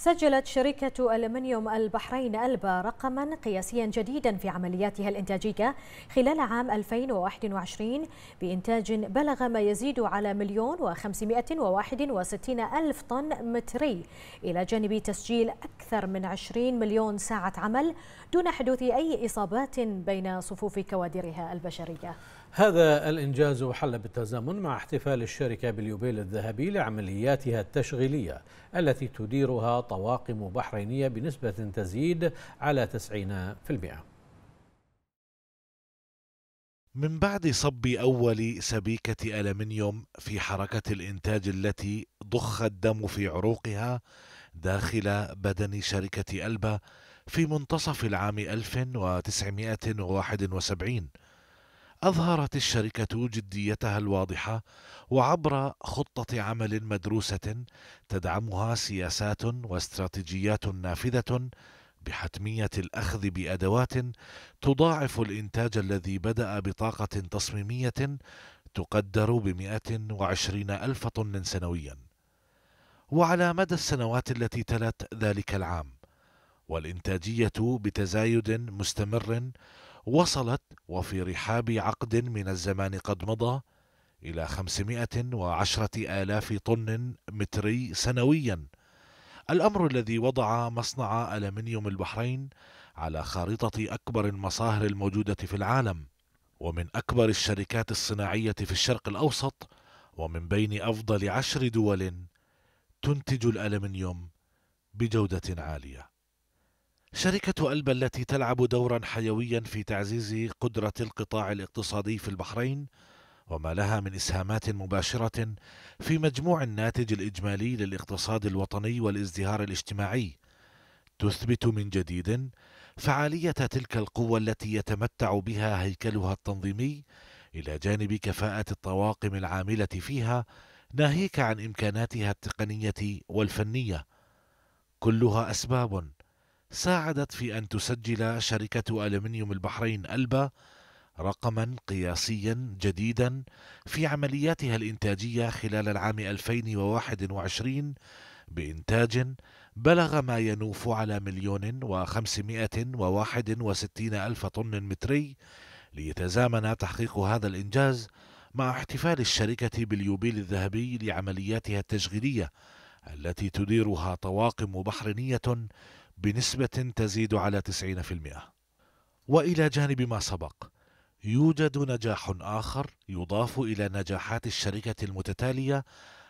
سجلت شركة ألمنيوم البحرين ألبا رقما قياسيا جديدا في عملياتها الإنتاجية خلال عام 2021 بإنتاج بلغ ما يزيد على مليون وواحد وستين ألف طن متري إلى جانب تسجيل أكثر من عشرين مليون ساعة عمل دون حدوث أي إصابات بين صفوف كوادرها البشرية هذا الإنجاز حل بالتزامن مع احتفال الشركة باليوبيل الذهبي لعملياتها التشغيلية التي تديرها طواقم بحرينية بنسبة تزيد على 90% من بعد صب أول سبيكة ألمنيوم في حركة الإنتاج التي ضخ الدم في عروقها داخل بدن شركة ألبا في منتصف العام 1971 أظهرت الشركة جديتها الواضحة وعبر خطة عمل مدروسة تدعمها سياسات واستراتيجيات نافذة بحتمية الأخذ بأدوات تضاعف الإنتاج الذي بدأ بطاقة تصميمية تقدر بمئة وعشرين ألف طن سنويا وعلى مدى السنوات التي تلت ذلك العام والإنتاجية بتزايد مستمر وصلت وفي رحاب عقد من الزمان قد مضى إلى خمسمائة وعشرة آلاف طن متري سنويا الأمر الذي وضع مصنع ألمنيوم البحرين على خارطة أكبر المصاهر الموجودة في العالم ومن أكبر الشركات الصناعية في الشرق الأوسط ومن بين أفضل عشر دول تنتج الألمنيوم بجودة عالية شركة ألبا التي تلعب دورا حيويا في تعزيز قدرة القطاع الاقتصادي في البحرين وما لها من إسهامات مباشرة في مجموع الناتج الإجمالي للاقتصاد الوطني والازدهار الاجتماعي تثبت من جديد فعالية تلك القوة التي يتمتع بها هيكلها التنظيمي إلى جانب كفاءة الطواقم العاملة فيها ناهيك عن إمكاناتها التقنية والفنية كلها أسباب ساعدت في أن تسجل شركة ألمنيوم البحرين ألبا رقما قياسيا جديدا في عملياتها الإنتاجية خلال العام 2021 بإنتاج بلغ ما ينوف على مليون وخمسمائة وواحد وستين ألف طن متري ليتزامن تحقيق هذا الإنجاز مع احتفال الشركة باليوبيل الذهبي لعملياتها التشغيلية التي تديرها طواقم بحرينية بنسبة تزيد على 90%. وإلى جانب ما سبق، يوجد نجاح آخر يضاف إلى نجاحات الشركة المتتالية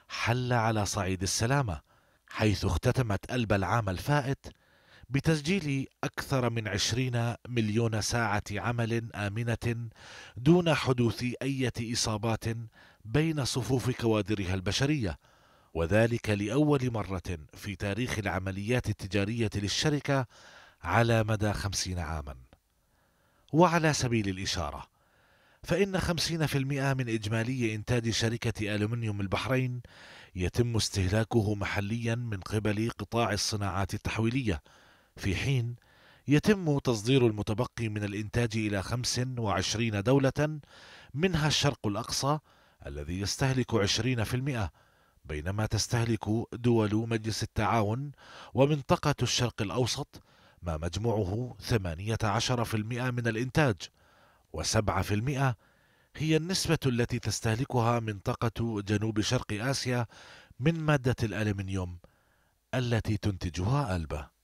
حل على صعيد السلامة، حيث اختتمت ألب العام الفائت بتسجيل أكثر من 20 مليون ساعة عمل آمنة دون حدوث أي إصابات بين صفوف كوادرها البشريه وذلك لأول مرة في تاريخ العمليات التجارية للشركة على مدى خمسين عاما وعلى سبيل الإشارة فإن خمسين في المئة من إجمالي إنتاج شركة ألمنيوم البحرين يتم استهلاكه محليا من قبل قطاع الصناعات التحويلية في حين يتم تصدير المتبقي من الإنتاج إلى 25 دولة منها الشرق الأقصى الذي يستهلك 20% بينما تستهلك دول مجلس التعاون ومنطقة الشرق الأوسط ما مجموعه 18% من الإنتاج و7% هي النسبة التي تستهلكها منطقة جنوب شرق آسيا من مادة الألمنيوم التي تنتجها ألبا